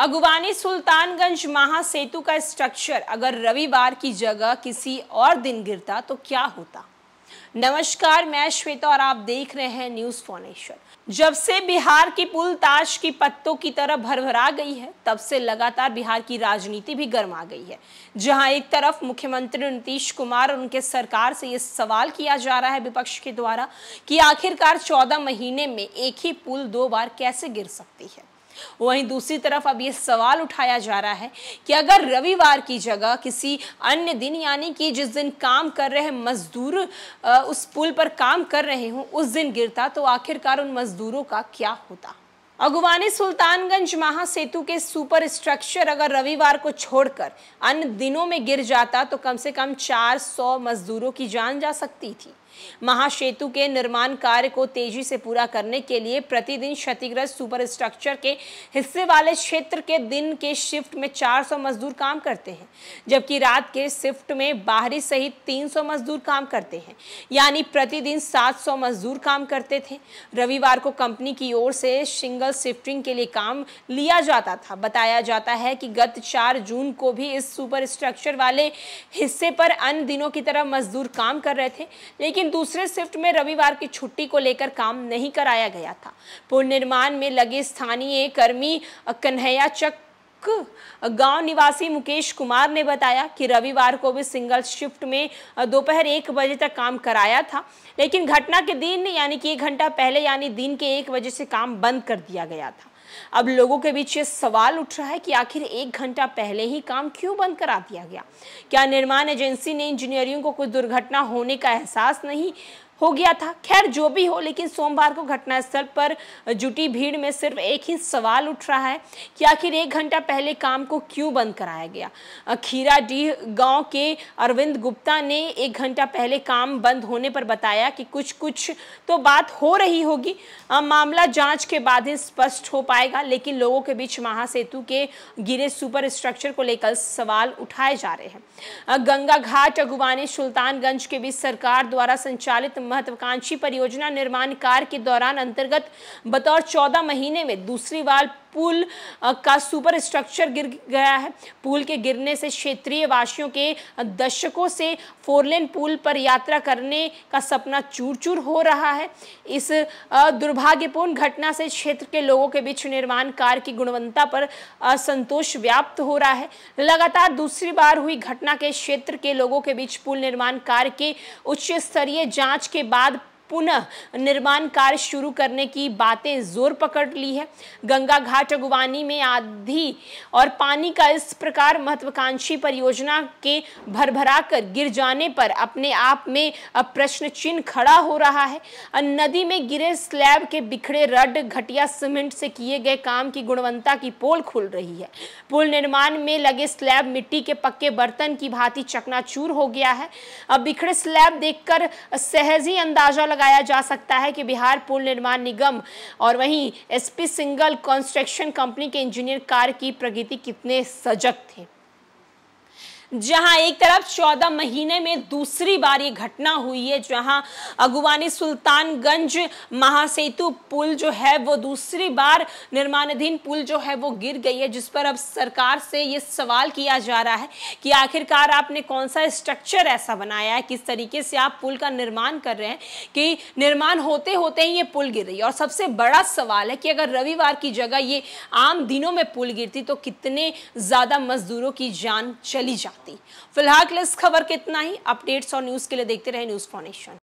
अगुवानी सुल्तानगंज महासेतु का स्ट्रक्चर अगर रविवार की जगह किसी और दिन गिरता तो क्या होता नमस्कार मैं श्वेता और आप देख रहे हैं न्यूज फॉर्नेशन जब से बिहार की पुल ताश की पत्तों की तरह भरभरा गई है तब से लगातार बिहार की राजनीति भी गर्मा गई है जहां एक तरफ मुख्यमंत्री नीतीश कुमार और उनके सरकार से ये सवाल किया जा रहा है विपक्ष के द्वारा कि आखिरकार चौदह महीने में एक ही पुल दो बार कैसे गिर सकती है वहीं दूसरी तरफ अब ये सवाल उठाया जा रहा है कि अगर रविवार की जगह किसी अन्य दिन यानी कि जिस दिन काम कर रहे मजदूर उस पुल पर काम कर रहे हों उस दिन गिरता तो आखिरकार उन मजदूरों का क्या होता अगुवानी सुल्तानगंज महासेतु के सुपर स्ट्रक्चर अगर रविवार को छोड़कर अन्य दिनों में गिर जाता तो कम से कम 400 मजदूरों की जान जा सकती थी महासेतु के निर्माण कार्य को तेजी से पूरा करने के लिए प्रतिदिन क्षतिग्रस्त सुपरस्ट्रक्चर के हिस्से वाले क्षेत्र के दिन के शिफ्ट में 400 मजदूर काम करते हैं जबकि रात के शिफ्ट में बाहरी सहित 300 मजदूर काम करते हैं यानी प्रतिदिन 700 मजदूर काम करते थे रविवार को कंपनी की ओर से सिंगल शिफ्टिंग के लिए काम लिया जाता था बताया जाता है कि गत चार जून को भी इस स्ट्रक्चर वाले हिस्से पर अन्य दिनों की तरह मजदूर काम कर रहे थे लेकिन लेकिन दूसरे शिफ्ट में रविवार की छुट्टी को लेकर काम नहीं कराया गया था पुल निर्माण में लगे स्थानीय कर्मी कन्हैया चक गांव निवासी मुकेश कुमार ने बताया कि रविवार को भी सिंगल शिफ्ट में दोपहर एक बजे तक काम कराया था लेकिन घटना के दिन यानी कि एक घंटा पहले यानी दिन के एक बजे से काम बंद कर दिया गया था अब लोगों के बीच ये सवाल उठ रहा है कि आखिर एक घंटा पहले ही काम क्यों बंद करा दिया गया क्या निर्माण एजेंसी ने इंजीनियरिंग को कोई दुर्घटना होने का एहसास नहीं हो गया था खैर जो भी हो लेकिन सोमवार को घटनास्थल पर जुटी भीड़ में सिर्फ एक ही सवाल उठ रहा है कि आखिर एक घंटा पहले काम को क्यों बंद कराया गया खीरा डी गांव के अरविंद गुप्ता ने एक घंटा पहले काम बंद होने पर बताया कि कुछ कुछ तो बात हो रही होगी मामला जांच के बाद ही स्पष्ट हो पाएगा लेकिन लोगों के बीच महासेतु के गिरे सुपर स्ट्रक्चर को लेकर सवाल उठाए जा रहे हैं गंगा घाट अगुवानी सुल्तानगंज के बीच सरकार द्वारा संचालित महत्वाकांक्षी परियोजना निर्माण कार्य के दौरान अंतर्गत बतौर चौदह महीने में दूसरी बार पुल का सुपर स्ट्रक्चर गिर गया है पुल के गिरने से क्षेत्रीय वासियों के दशकों से फोरलेन पुल पर यात्रा करने का सपना चूर चूर हो रहा है इस दुर्भाग्यपूर्ण घटना से क्षेत्र के लोगों के बीच निर्माण कार्य की गुणवत्ता पर असंतोष व्याप्त हो रहा है लगातार दूसरी बार हुई घटना के क्षेत्र के लोगों के बीच पुल निर्माण कार्य के उच्च स्तरीय जांच के बाद पुनः निर्माण कार्य शुरू करने की बातें जोर पकड़ ली है गंगा घाट अगुवानी में आधी और पानी का इस प्रकार महत्वाकांक्षी परियोजना के भरभरा कर गिर जाने पर अपने आप में प्रश्न चिन्ह खड़ा हो रहा है नदी में गिरे स्लैब के बिखरे रड घटिया सीमेंट से किए गए काम की गुणवत्ता की पोल खुल रही है पुल निर्माण में लगे स्लैब मिट्टी के पक्के बर्तन की भांति चकनाचूर हो गया है अब बिखरे स्लैब देखकर सहज ही अंदाजा लगा लगाया जा सकता है कि बिहार पुल निर्माण निगम और वहीं एसपी सिंगल कंस्ट्रक्शन कंपनी के इंजीनियर कार की प्रगति कितने सजग थे जहां एक तरफ 14 महीने में दूसरी बार ये घटना हुई है जहां अगुवानी सुल्तानगंज महासेतु पुल जो है वो दूसरी बार निर्माणाधीन पुल जो है वो गिर गई है जिस पर अब सरकार से ये सवाल किया जा रहा है कि आखिरकार आपने कौन सा स्ट्रक्चर ऐसा बनाया है किस तरीके से आप पुल का निर्माण कर रहे हैं कि निर्माण होते होते ही ये पुल गिर रही है और सबसे बड़ा सवाल है कि अगर रविवार की जगह ये आम दिनों में पुल गिरती तो कितने ज़्यादा मजदूरों की जान चली जाती सकती फिलहाल के लिए इस खबर के इतना ही अपडेट्स और न्यूज़ के लिए देखते रहे न्यूज़ फाउंडेशन